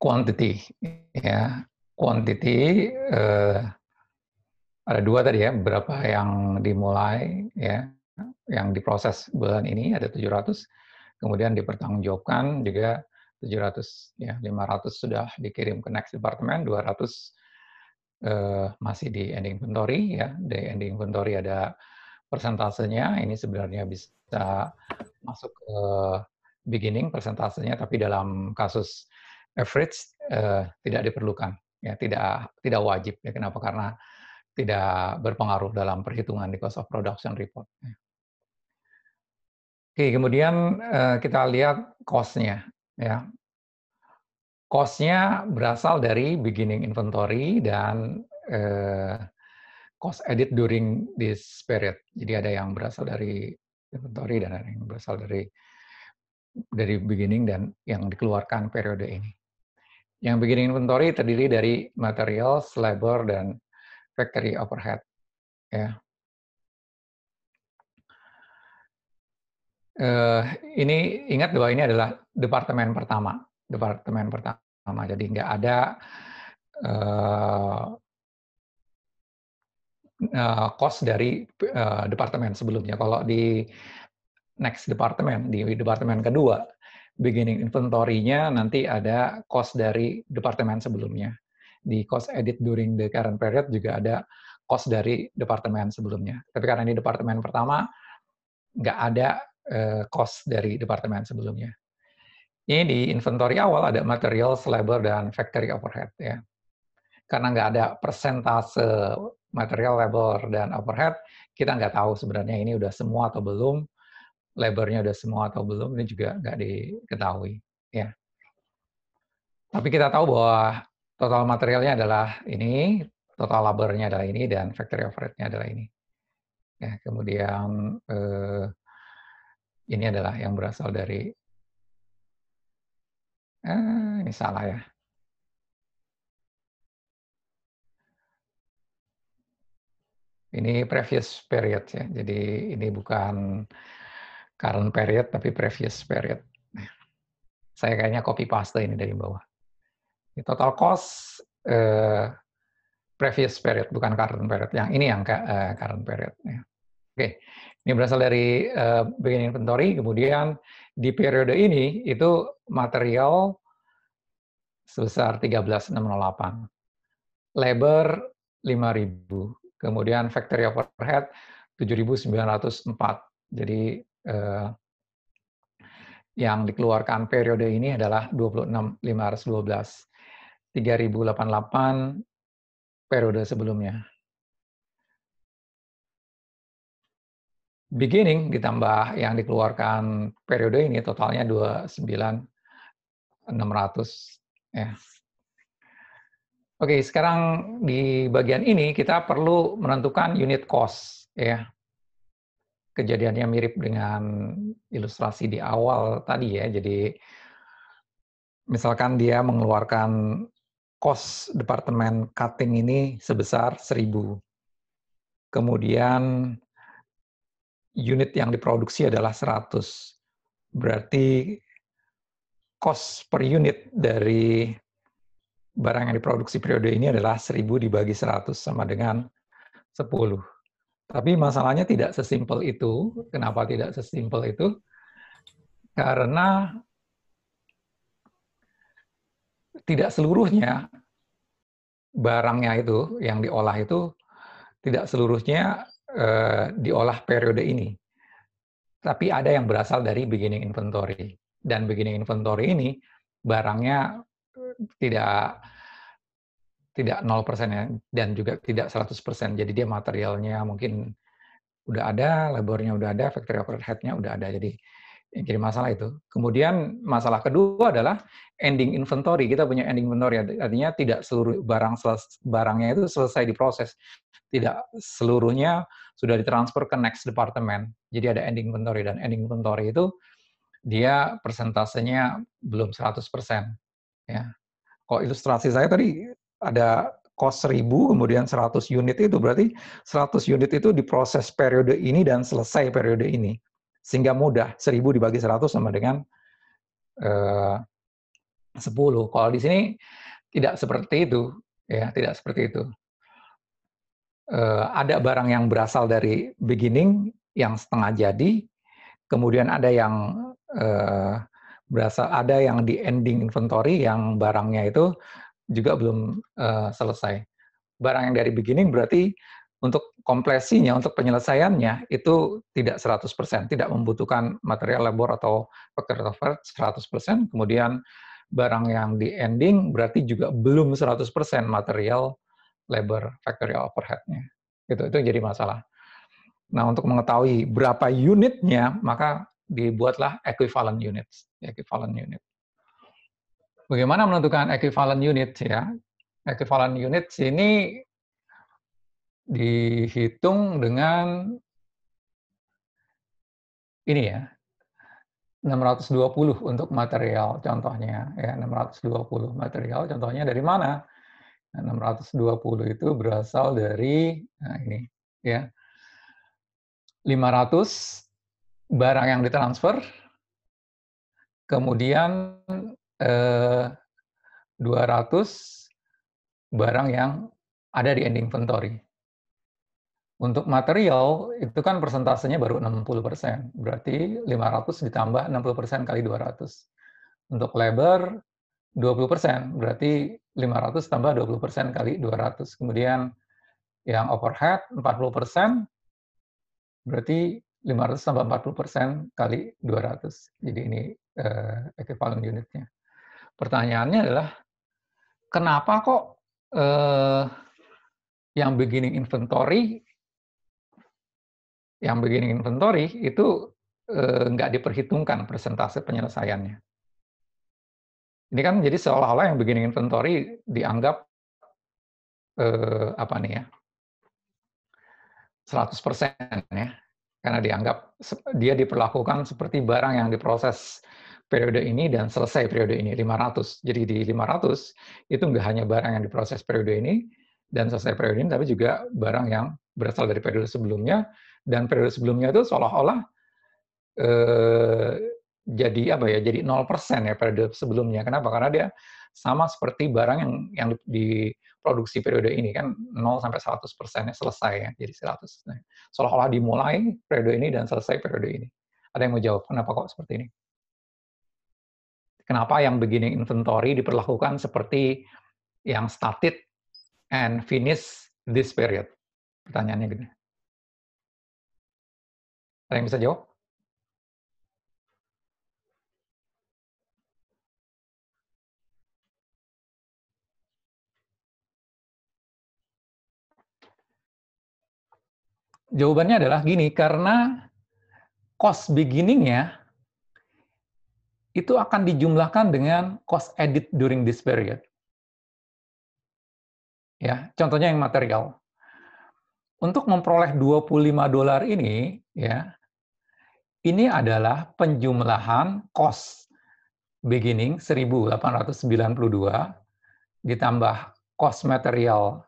quantity ya quantity eh, ada dua tadi ya berapa yang dimulai ya yang diproses bulan ini ada 700 kemudian dipertanggungjawabkan juga 700 ya 500 sudah dikirim ke next department, 200 eh, masih di ending inventory ya di ending inventory ada persentasenya ini sebenarnya bisa masuk ke beginning persentasenya tapi dalam kasus average uh, tidak diperlukan ya tidak tidak wajib ya kenapa karena tidak berpengaruh dalam perhitungan di cost of production report. Ya. Oke kemudian eh, kita lihat costnya nya ya cost berasal dari beginning inventory dan eh, cost edit during this period. Jadi ada yang berasal dari inventory dan ada yang berasal dari dari beginning dan yang dikeluarkan periode ini. Yang beginning inventory terdiri dari material, labor, dan factory overhead. Ya. Uh, ini ingat bahwa ini adalah departemen pertama, departemen pertama. Jadi nggak ada uh, cost dari uh, departemen sebelumnya. Kalau di next departemen, di departemen kedua beginning inventory-nya nanti ada cost dari departemen sebelumnya. Di cost edit during the current period juga ada cost dari departemen sebelumnya. Tapi karena ini departemen pertama, nggak ada eh, cost dari departemen sebelumnya. Ini di inventory awal ada material, labor, dan factory overhead. ya. Karena nggak ada persentase material, labor, dan overhead, kita nggak tahu sebenarnya ini udah semua atau belum, labornya udah semua atau belum ini juga nggak diketahui ya tapi kita tahu bahwa total materialnya adalah ini total labornya adalah ini dan factory overheadnya adalah ini ya kemudian eh, ini adalah yang berasal dari eh, ini salah ya ini previous period ya. Jadi ini bukan current period tapi previous period. Nah, saya kayaknya copy paste ini dari bawah. Di total cost eh, previous period bukan current period. Yang ini yang eh, current period. Ya. Oke, ini berasal dari eh, beginning inventory. Kemudian di periode ini itu material sebesar 13.608, labor 5.000, kemudian factory overhead 7.904. Jadi Eh, yang dikeluarkan periode ini adalah 26512 3088 periode sebelumnya. Beginning ditambah yang dikeluarkan periode ini totalnya 29600 ya. Oke, sekarang di bagian ini kita perlu menentukan unit cost ya kejadiannya mirip dengan ilustrasi di awal tadi ya. Jadi misalkan dia mengeluarkan cost departemen cutting ini sebesar 1000. Kemudian unit yang diproduksi adalah 100. Berarti cost per unit dari barang yang diproduksi periode ini adalah 1000 dibagi 100 sama dengan 10 tapi masalahnya tidak sesimpel itu. Kenapa tidak sesimpel itu? Karena tidak seluruhnya barangnya itu yang diolah itu tidak seluruhnya eh, diolah periode ini. Tapi ada yang berasal dari beginning inventory. Dan beginning inventory ini barangnya eh, tidak tidak 0% ya, dan juga tidak 100%. Jadi dia materialnya mungkin udah ada, labornya udah ada, factory overheadnya udah ada. Jadi jadi masalah itu. Kemudian masalah kedua adalah ending inventory. Kita punya ending inventory, artinya tidak seluruh barang barangnya itu selesai diproses. Tidak seluruhnya sudah ditransfer ke next department. Jadi ada ending inventory dan ending inventory itu dia persentasenya belum 100%. Ya. Kok ilustrasi saya tadi ada cost 1000 kemudian 100 unit itu berarti 100 unit itu diproses periode ini dan selesai periode ini. Sehingga mudah 1000 dibagi 100 sama dengan eh, 10. Kalau di sini tidak seperti itu ya, tidak seperti itu. Eh, ada barang yang berasal dari beginning yang setengah jadi, kemudian ada yang eh, berasal ada yang di ending inventory yang barangnya itu juga belum uh, selesai. Barang yang dari beginning berarti untuk kompresinya, untuk penyelesaiannya itu tidak 100%, tidak membutuhkan material labor atau factory 100%, kemudian barang yang di ending berarti juga belum 100% material labor factory overhead-nya. Gitu, itu, itu jadi masalah. Nah, untuk mengetahui berapa unitnya, maka dibuatlah equivalent units, equivalent unit. Bagaimana menentukan equivalent unit ya? Equivalent unit sini dihitung dengan ini ya. 620 untuk material contohnya ya 620 material contohnya dari mana? Nah, dua 620 itu berasal dari nah ini ya. 500 barang yang ditransfer kemudian 200 eh, barang yang ada di ending inventory. Untuk material, itu kan persentasenya baru 60%. Berarti 500 ditambah 60% kali 200. Untuk labor, 20%. Berarti 500 tambah 20% kali 200. Kemudian yang overhead, 40%. Berarti 500 tambah 40% kali 200. Jadi ini eh, equivalent unitnya pertanyaannya adalah kenapa kok eh, yang beginning inventory yang beginning inventory itu eh, nggak diperhitungkan persentase penyelesaiannya. Ini kan jadi seolah-olah yang beginning inventory dianggap eh, apa nih ya 100% ya karena dianggap dia diperlakukan seperti barang yang diproses periode ini dan selesai periode ini 500. Jadi di 500 itu nggak hanya barang yang diproses periode ini dan selesai periode ini, tapi juga barang yang berasal dari periode sebelumnya dan periode sebelumnya itu seolah-olah eh, jadi apa ya? Jadi 0% ya periode sebelumnya. Kenapa? Karena dia sama seperti barang yang yang diproduksi periode ini kan 0 sampai 100 persennya selesai ya. Jadi 100. Nah, seolah-olah dimulai periode ini dan selesai periode ini. Ada yang mau jawab kenapa kok seperti ini? Kenapa yang beginning inventory diperlakukan seperti yang started and finish this period? Pertanyaannya gitu. Ada yang bisa jawab? Jawabannya adalah gini, karena cost beginning beginningnya itu akan dijumlahkan dengan cost edit during this period. Ya, contohnya yang material. Untuk memperoleh 25 dolar ini, ya, ini adalah penjumlahan cost beginning 1892 ditambah cost material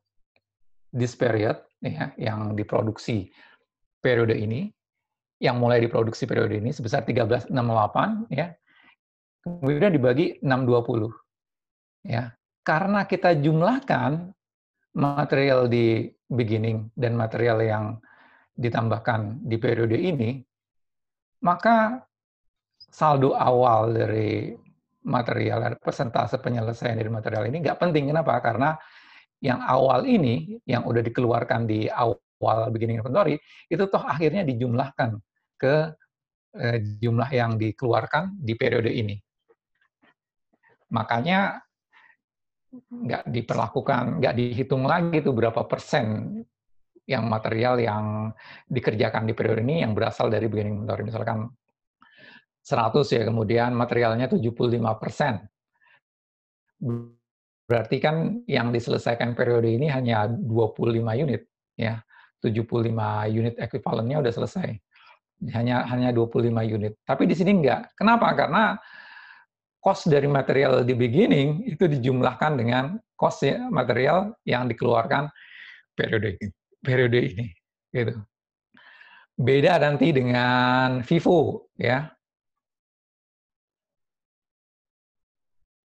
this period ya, yang diproduksi periode ini yang mulai diproduksi periode ini sebesar 1368 ya kemudian dibagi 620. Ya. Karena kita jumlahkan material di beginning dan material yang ditambahkan di periode ini, maka saldo awal dari material, persentase penyelesaian dari material ini nggak penting. Kenapa? Karena yang awal ini, yang udah dikeluarkan di awal beginning inventory, itu toh akhirnya dijumlahkan ke eh, jumlah yang dikeluarkan di periode ini. Makanya nggak diperlakukan, nggak dihitung lagi itu berapa persen yang material yang dikerjakan di periode ini yang berasal dari beginning inventory. Misalkan 100 ya, kemudian materialnya 75 persen. Berarti kan yang diselesaikan periode ini hanya 25 unit. ya 75 unit ekuivalennya udah selesai. Hanya hanya 25 unit. Tapi di sini enggak. Kenapa? Karena cost dari material di beginning itu dijumlahkan dengan cost ya, material yang dikeluarkan periode ini. Periode ini, gitu. Beda nanti dengan FIFO ya.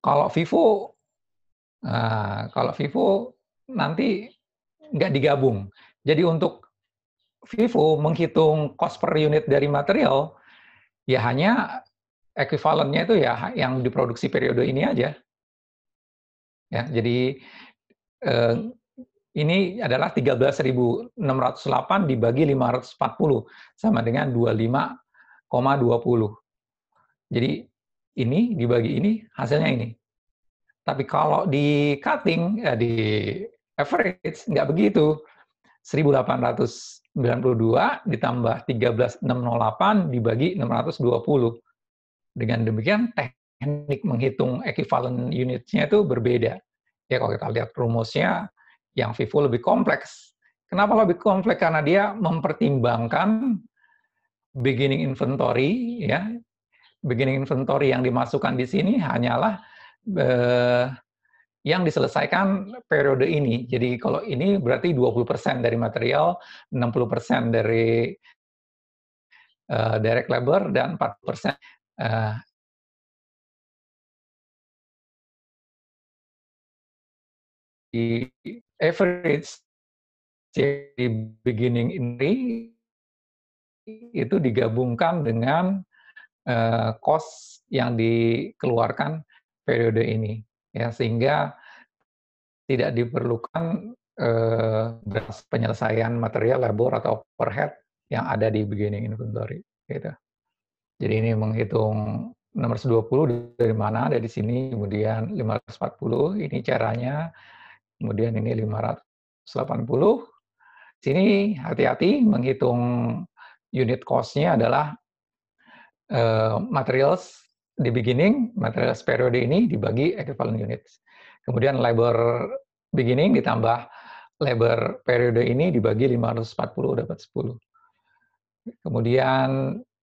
Kalau FIFO nah, kalau FIFO nanti nggak digabung. Jadi untuk FIFO menghitung cost per unit dari material, ya hanya Ekuivalennya itu ya yang diproduksi periode ini aja. Ya, jadi eh, hmm. ini adalah 13.608 dibagi 540 sama dengan 25,20. Jadi ini dibagi ini hasilnya ini. Tapi kalau di cutting ya di average nggak begitu. 1892 ditambah 13608 dibagi 620. Dengan demikian teknik menghitung equivalent unitnya itu berbeda. Ya kalau kita lihat rumusnya yang FIFO lebih kompleks. Kenapa lebih kompleks? Karena dia mempertimbangkan beginning inventory ya. Beginning inventory yang dimasukkan di sini hanyalah eh, yang diselesaikan periode ini. Jadi kalau ini berarti 20% dari material, 60% dari uh, direct labor, dan persen uh, eh, the average di beginning ini itu digabungkan dengan uh, cost yang dikeluarkan periode ini ya sehingga tidak diperlukan uh, penyelesaian material labor atau overhead yang ada di beginning inventory gitu. Jadi ini menghitung 620 dari mana, dari sini, kemudian 540, ini caranya, kemudian ini 580. Sini hati-hati menghitung unit cost-nya adalah uh, materials di beginning, materials periode ini dibagi equivalent units. Kemudian labor beginning ditambah labor periode ini dibagi 540 dapat 10. Kemudian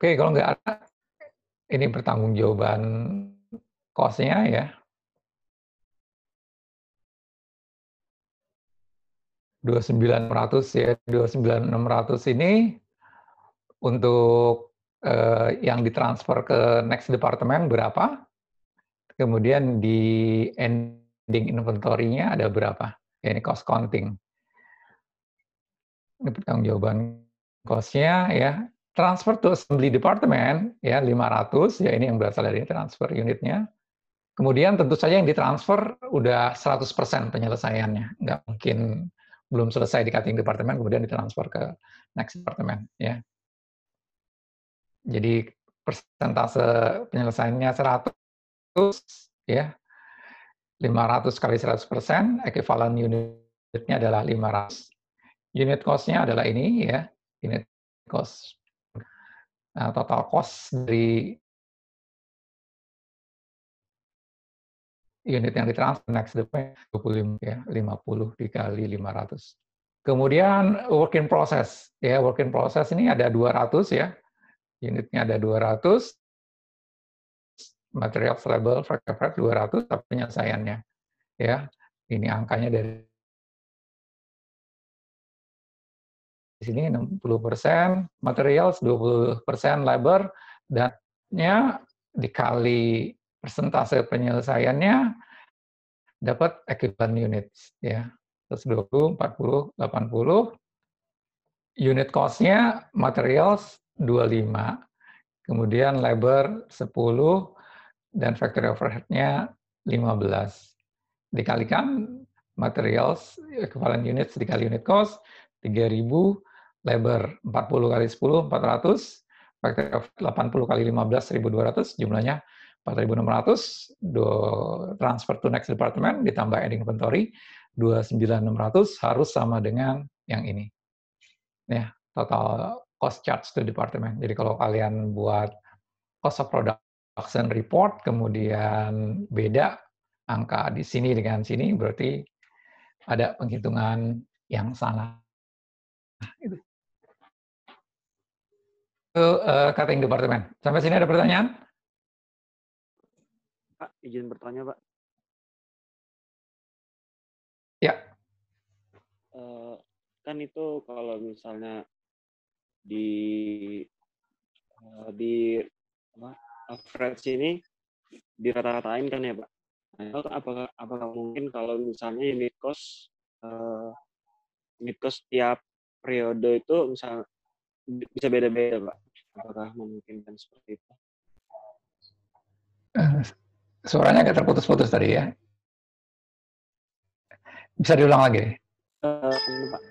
Oke, kalau nggak ada, ini bertanggung jawaban ya. sembilan ratus ya. dua sembilan enam ratus ini untuk eh, yang ditransfer ke next departemen berapa kemudian di ending inventory-nya ada berapa ya, ini cost counting ini pertanggungjawaban cost-nya ya transfer to assembly department ya 500 ya ini yang berasal dari transfer unitnya. Kemudian tentu saja yang ditransfer udah 100% penyelesaiannya. Nggak mungkin belum selesai di cutting departemen kemudian ditransfer ke next departemen ya. Jadi persentase penyelesaiannya 100 ya. 500 kali 100%, equivalent unitnya adalah 500. Unit cost-nya adalah ini ya. Unit cost Nah, total cost dari unit yang ditransfer next depan 25 ya, 50 dikali 500. Kemudian work in process. Ya, work in process ini ada 200 ya. Unitnya ada 200. Material label, dua 200, tapi penyelesaiannya. Ya, ini angkanya dari di sini 60 persen, materials 20 persen labor, dan nya dikali persentase penyelesaiannya dapat equivalent units ya 120 40 80 unit cost-nya materials 25 kemudian labor 10 dan factory overhead-nya 15 dikalikan materials equivalent units dikali unit cost 3000 labor 40 kali 10, 400, factor of 80 kali 15, 1200, jumlahnya 4600, do transfer to next department, ditambah ending inventory, 29600 harus sama dengan yang ini. Ya, total cost charge to department. Jadi kalau kalian buat cost of production report, kemudian beda angka di sini dengan sini, berarti ada penghitungan yang salah. Nah, itu uh, cutting departemen. Sampai sini ada pertanyaan? Pak, izin bertanya, Pak. Ya. Uh, kan itu kalau misalnya di uh, di apa, average ini dirata-ratain kan ya, Pak? apakah apakah mungkin kalau misalnya unit cost uh, unit cost tiap periode itu misalnya bisa beda-beda pak apakah memungkinkan seperti itu eh, suaranya agak terputus-putus tadi ya bisa diulang lagi uh, pak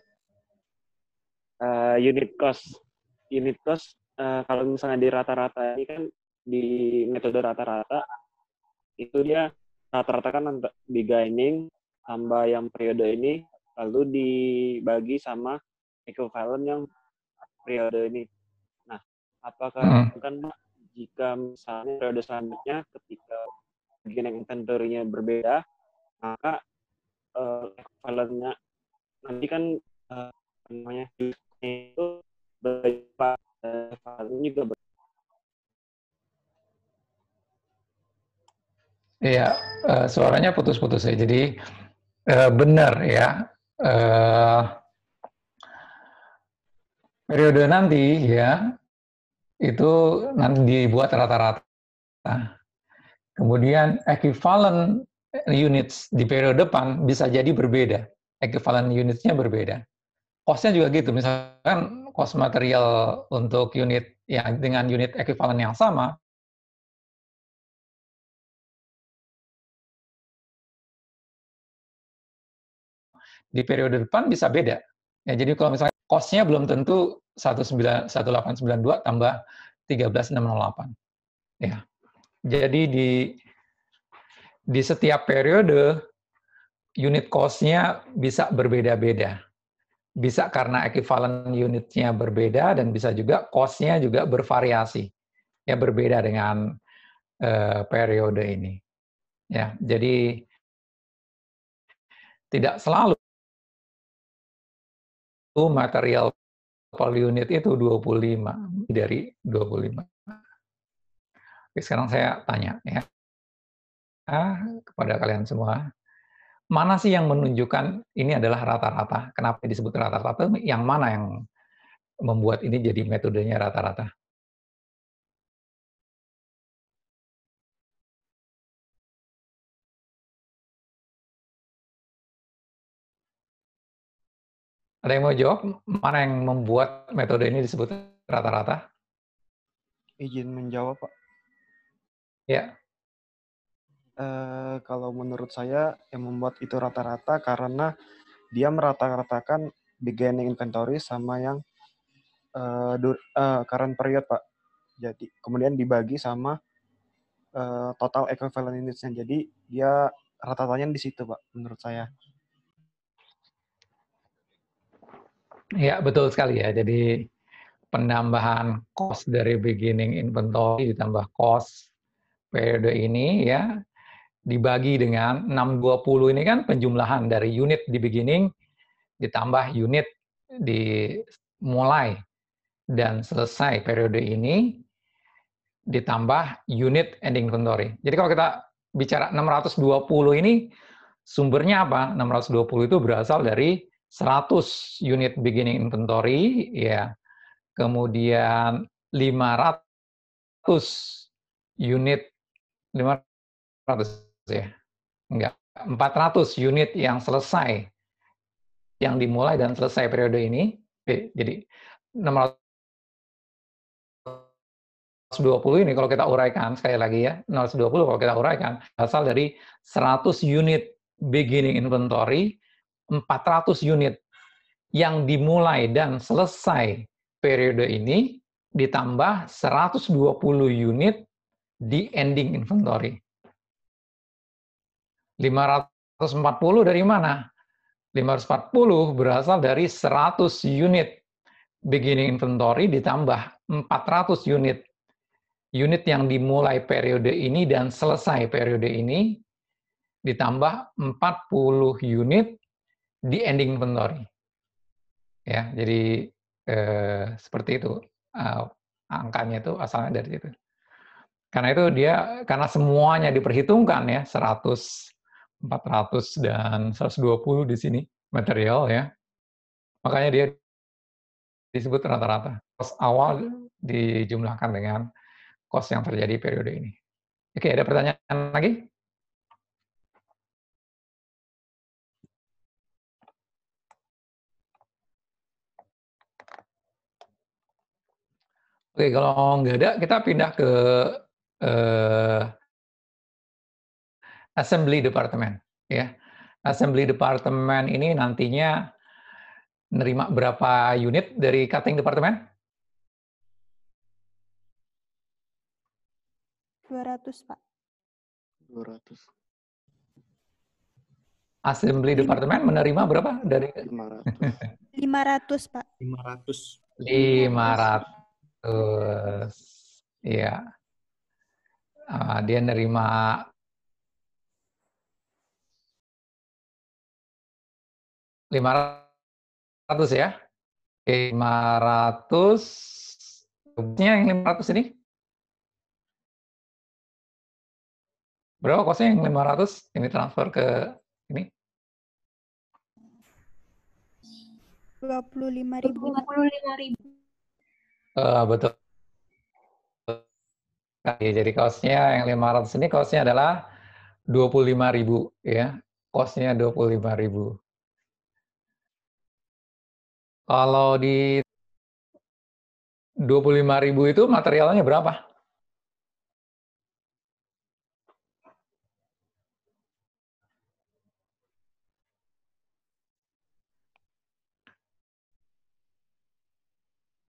eh, unit cost unit cost uh, kalau misalnya di rata-rata ini kan di metode rata-rata itu dia rata-rata kan di gaining tambah yang periode ini lalu dibagi sama equivalent yang periode ini. Nah, apakah hmm. Kan, jika misalnya periode selanjutnya ketika bagian yang inventory-nya berbeda, maka uh, eh, equivalennya nanti kan uh, namanya itu berapa equivalennya eh, juga ber Iya, uh, suaranya putus-putus ya. Jadi uh, benar ya. Uh, periode nanti ya itu nanti dibuat rata-rata. Kemudian equivalent units di periode depan bisa jadi berbeda. Equivalent unitnya berbeda. Cost-nya juga gitu. Misalkan cost material untuk unit ya dengan unit equivalent yang sama di periode depan bisa beda. Ya, jadi kalau misalnya cost-nya belum tentu 1892 tambah 13608. Ya. Jadi di di setiap periode unit cost-nya bisa berbeda-beda. Bisa karena equivalent unitnya berbeda dan bisa juga cost-nya juga bervariasi. Ya berbeda dengan eh, periode ini. Ya, jadi tidak selalu material per unit itu 25 hmm. dari 25. Oke, sekarang saya tanya ya ah, kepada kalian semua, mana sih yang menunjukkan ini adalah rata-rata? Kenapa disebut rata-rata? Yang mana yang membuat ini jadi metodenya rata-rata? Ada yang mau jawab? Mana yang membuat metode ini disebut rata-rata? Izin menjawab, Pak. Ya. Uh, kalau menurut saya yang membuat itu rata-rata karena dia merata-ratakan beginning inventory sama yang uh, dur, uh, current period, Pak. Jadi kemudian dibagi sama uh, total equivalent unitsnya. Jadi dia rata-ratanya di situ, Pak, menurut saya. Ya, betul sekali ya. Jadi penambahan cost dari beginning inventory ditambah cost periode ini ya dibagi dengan 620 ini kan penjumlahan dari unit di beginning ditambah unit di mulai dan selesai periode ini ditambah unit ending inventory. Jadi kalau kita bicara 620 ini sumbernya apa? 620 itu berasal dari 100 unit beginning inventory, ya. Kemudian 500 unit 500 ya. Enggak, 400 unit yang selesai yang dimulai dan selesai periode ini. Jadi 620 ini kalau kita uraikan sekali lagi ya, 020 kalau kita uraikan berasal dari 100 unit beginning inventory 400 unit yang dimulai dan selesai periode ini ditambah 120 unit di ending inventory. 540 dari mana? 540 berasal dari 100 unit beginning inventory ditambah 400 unit. Unit yang dimulai periode ini dan selesai periode ini ditambah 40 unit di ending inventory. Ya, jadi eh, seperti itu uh, angkanya itu asalnya dari situ. Karena itu dia karena semuanya diperhitungkan ya 100, 400 dan 120 di sini material ya. Makanya dia disebut rata-rata. Cost awal dijumlahkan dengan kos yang terjadi periode ini. Oke, ada pertanyaan lagi? Oke, kalau nggak ada, kita pindah ke uh, assembly department. Ya, assembly department ini nantinya nerima berapa unit dari cutting department? 200, Pak. 200. Assembly Department menerima berapa dari 500. 500, Pak. 500. 500 terus ya uh, dia nerima lima ratus ya lima ratus yang lima ratus ini berapa kosnya yang lima ratus? ini transfer ke ini? Dua puluh lima ribu. Uh, betul. Jadi kosnya yang 500 ini kosnya adalah 25.000 ya. Kosnya 25.000. Kalau di 25.000 itu materialnya berapa?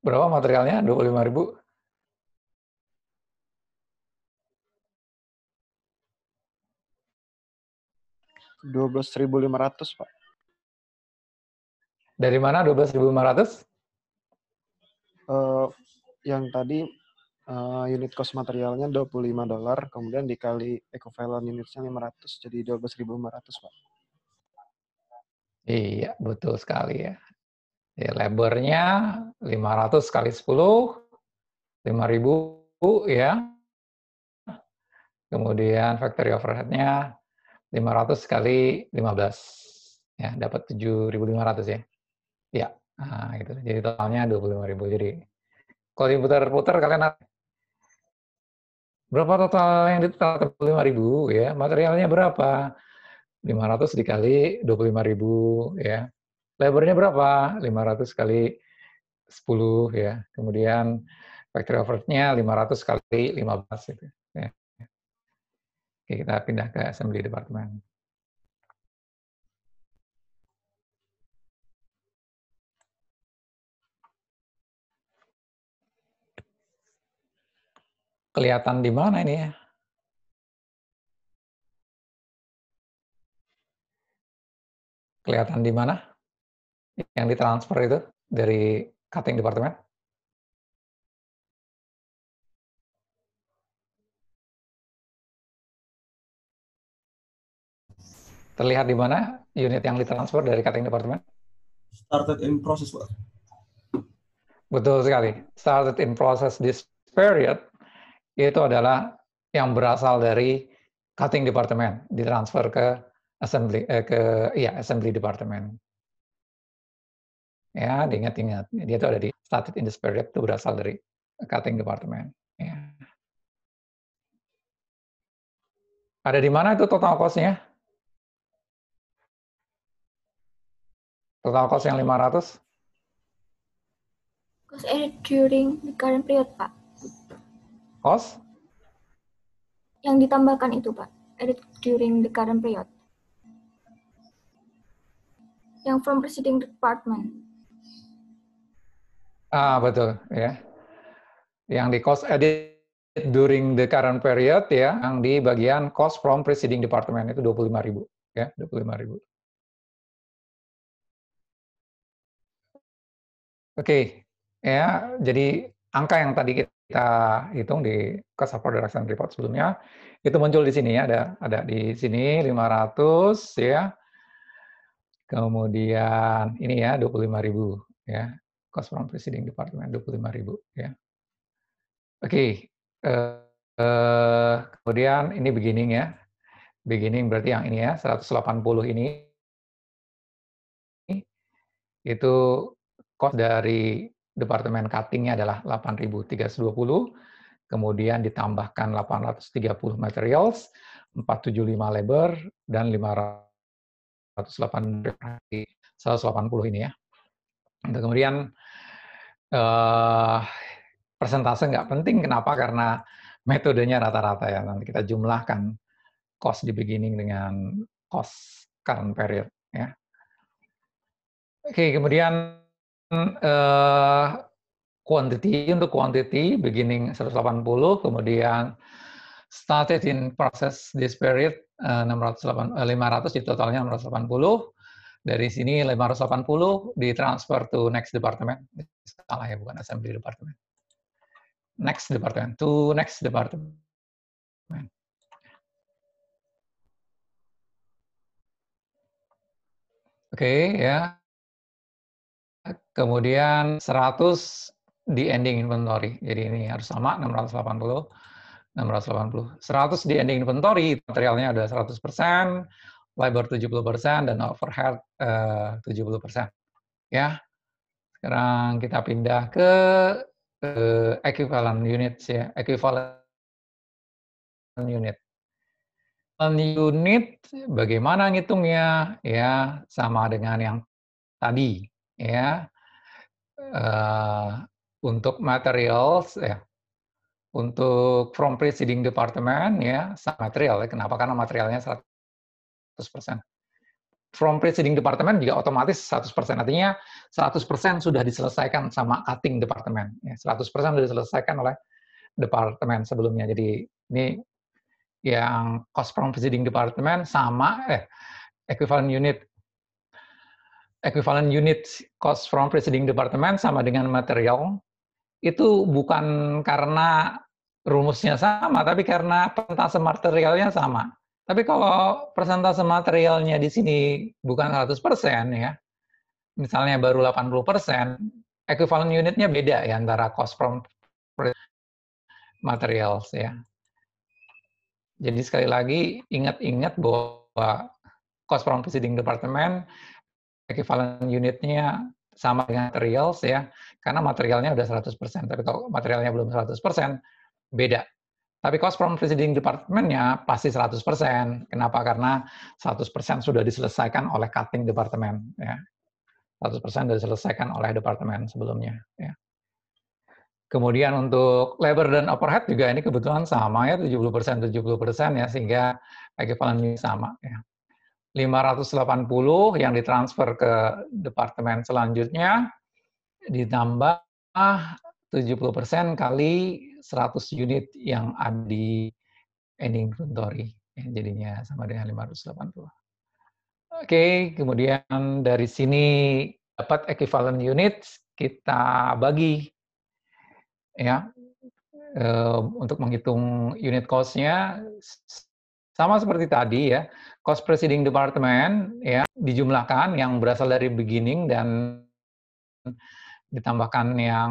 Berapa materialnya? 25 ribu? Dua belas ribu lima ratus, Pak. Dari mana dua belas ribu lima ratus? Eh, yang tadi uh, unit cost materialnya dua puluh lima dolar, kemudian dikali equivalent unitnya ratus, jadi dua belas ribu lima ratus Pak. Iya, betul sekali ya. Ya, labornya 500 kali 10, 5000 ya. Kemudian factory overheadnya 500 kali 15. Ya, dapat 7500 ya. Ya, nah, gitu. Jadi totalnya 25.000. Jadi kalau diputar-putar kalian berapa total yang ditotal 25.000 ya? Materialnya berapa? 500 dikali 25.000 ya Lebarnya berapa? 500 kali 10 ya. Kemudian factory overhead nya 500 kali 15 itu. Ya. Oke, kita pindah ke assembly department. Kelihatan di mana ini ya? Kelihatan di mana? yang ditransfer itu dari cutting department? Terlihat di mana unit yang ditransfer dari cutting department? Started in process, Pak. Betul sekali. Started in process this period itu adalah yang berasal dari cutting department ditransfer ke assembly eh, ke ya assembly department ya diingat-ingat dia itu ada di started in this period itu berasal dari accounting department ya ada di mana itu total cost-nya total cost yang 500 cost added during the current period pak cost yang ditambahkan itu pak added during the current period yang from preceding department Ah betul ya. Yang di cost edit during the current period ya, yang di bagian cost from preceding department itu 25.000 ya, 25.000. Oke, ya. Jadi angka yang tadi kita hitung di cost of production report sebelumnya itu muncul di sini ya, ada ada di sini 500 ya. Kemudian ini ya 25.000 ya cost from preceding department 25 ribu ya. Oke, okay. uh, eh, uh, kemudian ini beginning ya. Beginning berarti yang ini ya 180 ini itu cost dari departemen cuttingnya adalah 8.320, kemudian ditambahkan 830 materials, 475 labor, dan 580 ini ya. Untuk kemudian eh, persentase nggak penting, kenapa? Karena metodenya rata-rata ya. Nanti kita jumlahkan cost di beginning dengan cost current period ya. Oke, kemudian eh, quantity untuk quantity beginning 180, kemudian started in process this period eh, 608, 500 eh, di totalnya 680, dari sini 580 ditransfer to next department. Salah ya, bukan assembly department. Next department, to next department. Oke, okay, ya. Kemudian 100 di ending inventory. Jadi ini harus sama 680 680. 100 di ending inventory, materialnya ada 100%, labor 70% dan overhead eh, uh, 70%. Ya. Sekarang kita pindah ke equivalent units ya, equivalent unit. unit bagaimana ngitungnya? Ya, sama dengan yang tadi ya. Eh, untuk materials ya, untuk from preceding department ya material kenapa karena materialnya 100 100%. From preceding department juga otomatis 100%. Artinya 100% sudah diselesaikan sama ating department 100% ya, sudah diselesaikan oleh departemen sebelumnya. Jadi ini yang cost from preceding department sama eh, equivalent unit equivalent unit cost from preceding department sama dengan material itu bukan karena rumusnya sama tapi karena pentase materialnya sama. Tapi kalau persentase materialnya di sini bukan 100% ya, misalnya baru 80%, equivalent unitnya beda ya antara cost from materials ya. Jadi sekali lagi ingat-ingat bahwa cost from proceeding department, equivalent unitnya sama dengan materials ya, karena materialnya udah 100%, tapi kalau materialnya belum 100%, beda tapi cost from preceding departmentnya pasti 100%. Kenapa? Karena 100% sudah diselesaikan oleh cutting departemen. Ya. 100% sudah diselesaikan oleh departemen sebelumnya. Ya. Kemudian untuk labor dan overhead juga ini kebetulan sama ya, 70% 70% ya, sehingga equivalent ini sama ya. 580 yang ditransfer ke departemen selanjutnya ditambah 70% kali 100 unit yang ada di ending inventory. Yang jadinya sama dengan 580. Oke, kemudian dari sini dapat equivalent unit kita bagi ya e, untuk menghitung unit cost-nya sama seperti tadi ya cost preceding department ya dijumlahkan yang berasal dari beginning dan ditambahkan yang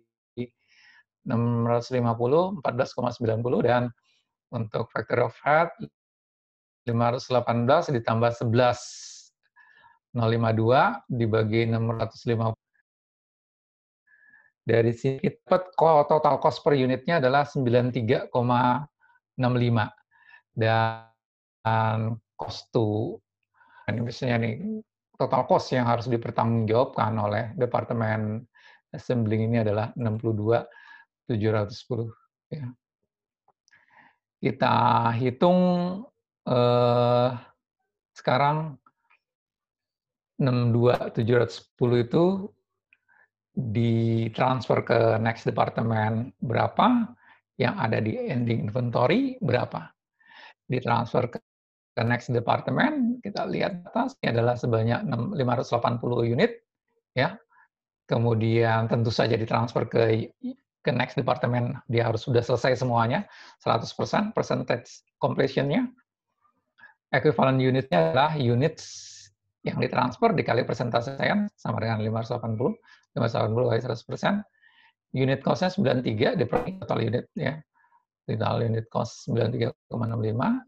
650, 14,90 dan untuk factor of head 518 ditambah 11 052 dibagi 650 dari sini dapat total cost per unitnya adalah 93,65 dan cost to ini misalnya nih total cost yang harus dipertanggungjawabkan oleh departemen assembling ini adalah 62 710 ya. Kita hitung eh, sekarang 62 710 itu ditransfer ke next departemen berapa, yang ada di ending inventory berapa. Ditransfer ke ke next departemen kita lihat atas ini adalah sebanyak 580 unit ya kemudian tentu saja ditransfer ke ke next departemen dia harus sudah selesai semuanya 100% percentage completionnya equivalent unitnya adalah units yang ditransfer dikali persentase saya sama dengan 580 580 kali 100% unit cost-nya 93 dikurangi total unit ya total unit cost 93,65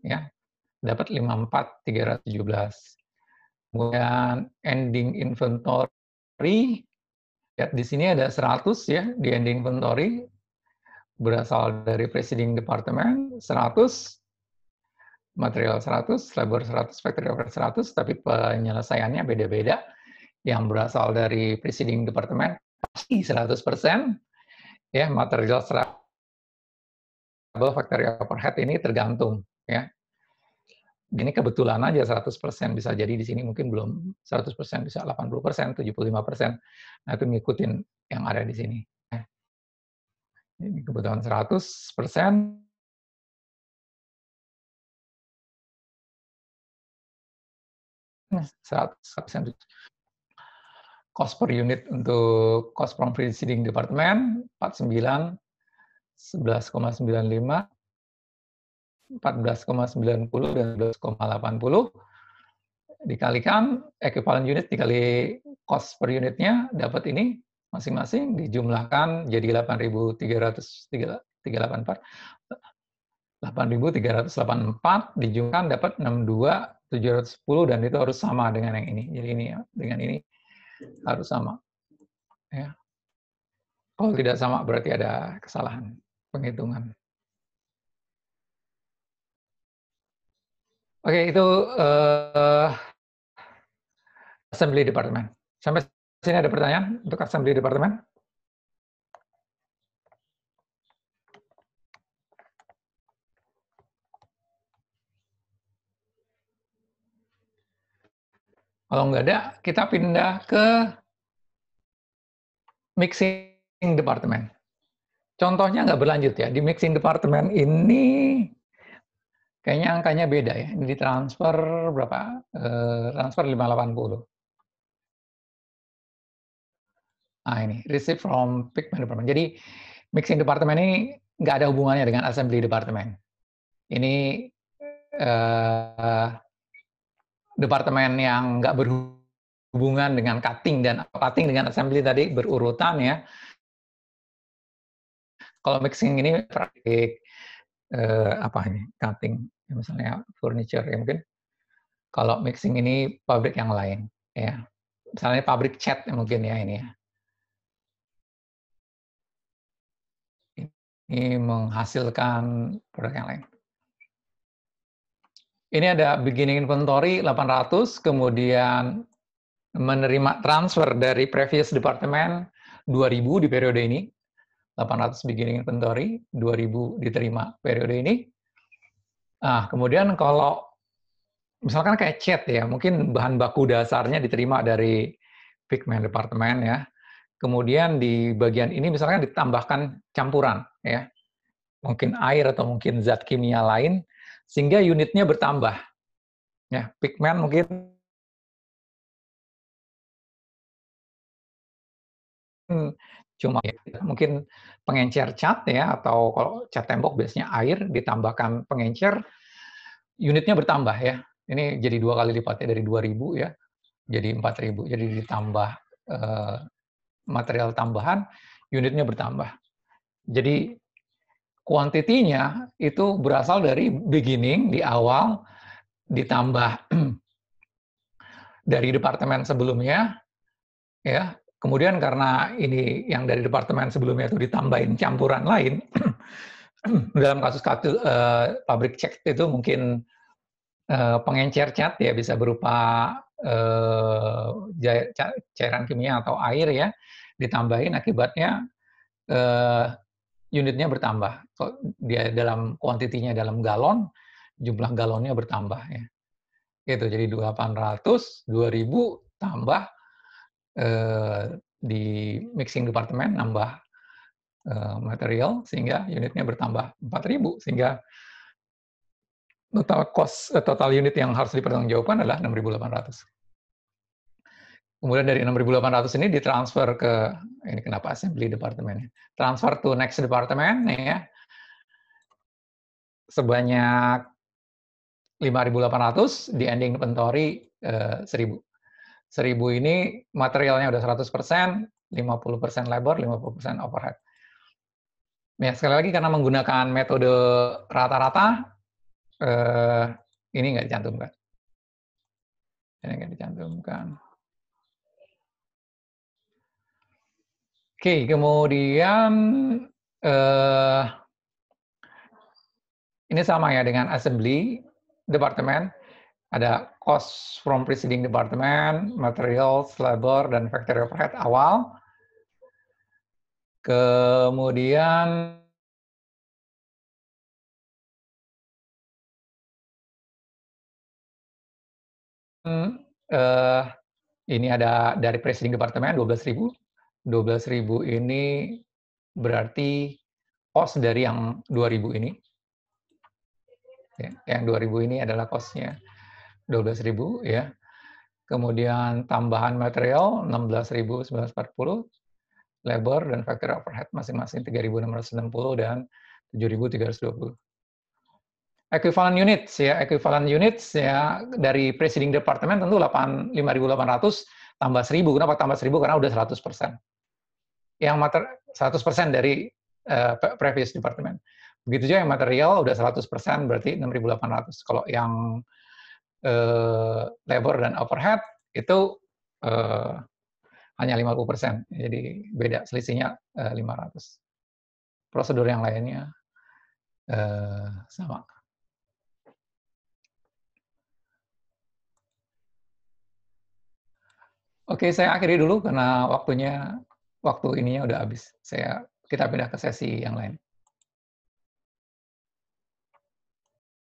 ya dapat 54317 kemudian ending inventory Ya, di sini ada 100 ya di ending inventory berasal dari preceding department 100 material 100, labor 100, factory over 100, tapi penyelesaiannya beda-beda. Yang berasal dari preceding departemen pasti 100 ya material 100, factory overhead ini tergantung ya ini kebetulan aja 100% bisa jadi di sini mungkin belum 100% bisa 80%, 75%. Nah, itu ngikutin yang ada di sini. Ini kebetulan 100%, 100%. cost per unit untuk cost from preceding department 49 11,95 14,90 dan 12,80 dikalikan equivalent unit dikali cost per unitnya dapat ini masing-masing dijumlahkan jadi 8.384 8.384 dijumlahkan dapat 62.710 dan itu harus sama dengan yang ini. Jadi ini ya, dengan ini harus sama. Ya. Kalau tidak sama berarti ada kesalahan penghitungan. Oke, itu uh, assembly Department. Sampai sini ada pertanyaan untuk assembly Department. Kalau nggak ada, kita pindah ke mixing Department. Contohnya nggak berlanjut ya. Di mixing Department ini Kayaknya angkanya beda ya. Ini transfer berapa? Eh, transfer 580. Ah ini, receipt from pigment department. Jadi mixing department ini nggak ada hubungannya dengan assembly department. Ini eh, departemen yang nggak berhubungan dengan cutting dan cutting dengan assembly tadi berurutan ya. Kalau mixing ini praktik eh, apa ini cutting ya misalnya furniture ya mungkin kalau mixing ini pabrik yang lain ya misalnya pabrik cat ya, mungkin ya ini ya ini menghasilkan produk yang lain ini ada beginning inventory 800 kemudian menerima transfer dari previous department 2000 di periode ini 800 beginning inventory, 2000 diterima periode ini. Nah, kemudian kalau misalkan kayak chat ya, mungkin bahan baku dasarnya diterima dari pigment departemen ya. Kemudian di bagian ini misalkan ditambahkan campuran ya. Mungkin air atau mungkin zat kimia lain sehingga unitnya bertambah. Ya, pigmen mungkin cuma ya, mungkin pengencer cat ya atau kalau cat tembok biasanya air ditambahkan pengencer unitnya bertambah ya ini jadi dua kali lipatnya dari 2000 ya jadi 4000 jadi ditambah eh, material tambahan unitnya bertambah jadi kuantitinya itu berasal dari beginning di awal ditambah dari departemen sebelumnya ya Kemudian karena ini yang dari departemen sebelumnya itu ditambahin campuran lain, dalam kasus kartu uh, eh, pabrik cek itu mungkin uh, pengencer cat ya bisa berupa uh, cairan kimia atau air ya ditambahin akibatnya uh, unitnya bertambah. Dia dalam kuantitinya dalam galon, jumlah galonnya bertambah ya. itu jadi 800, 2000 tambah Eh, di mixing departemen nambah eh, material sehingga unitnya bertambah 4000 sehingga total cost eh, total unit yang harus dipertanggungjawabkan adalah 6800. Kemudian dari 6.800 ini ditransfer ke ini kenapa assembly departemennya? Transfer to next departemen ya sebanyak 5.800 di ending inventory eh, 1.000. 1000 ini materialnya udah 100%, 50% labor, 50% overhead. Ya, sekali lagi karena menggunakan metode rata-rata, eh, ini nggak dicantumkan. Ini nggak dicantumkan. Oke, kemudian eh, ini sama ya dengan assembly, departemen. Ada cost from preceding department, materials, labor, dan factory overhead awal. Kemudian Uh, ini ada dari preceding departemen 12.000. 12.000 ini berarti cost dari yang 2000 ini. Ya, yang 2000 ini adalah costnya. nya 12.000 ya. Kemudian tambahan material 16.940, labor dan factory overhead masing-masing 3.660 dan 7.320. Equivalent units ya, equivalent units ya dari preceding department tentu 8 5.800 tambah 1.000. Kenapa tambah 1.000? Karena udah 100%. Yang mater 100% dari uh, previous department. Begitu juga yang material udah 100% berarti 6.800. Kalau yang uh, labor dan overhead itu uh, hanya 50%. Jadi beda selisihnya uh, eh, 500. Prosedur yang lainnya uh, sama. Oke, saya akhiri dulu karena waktunya waktu ininya udah habis. Saya kita pindah ke sesi yang lain.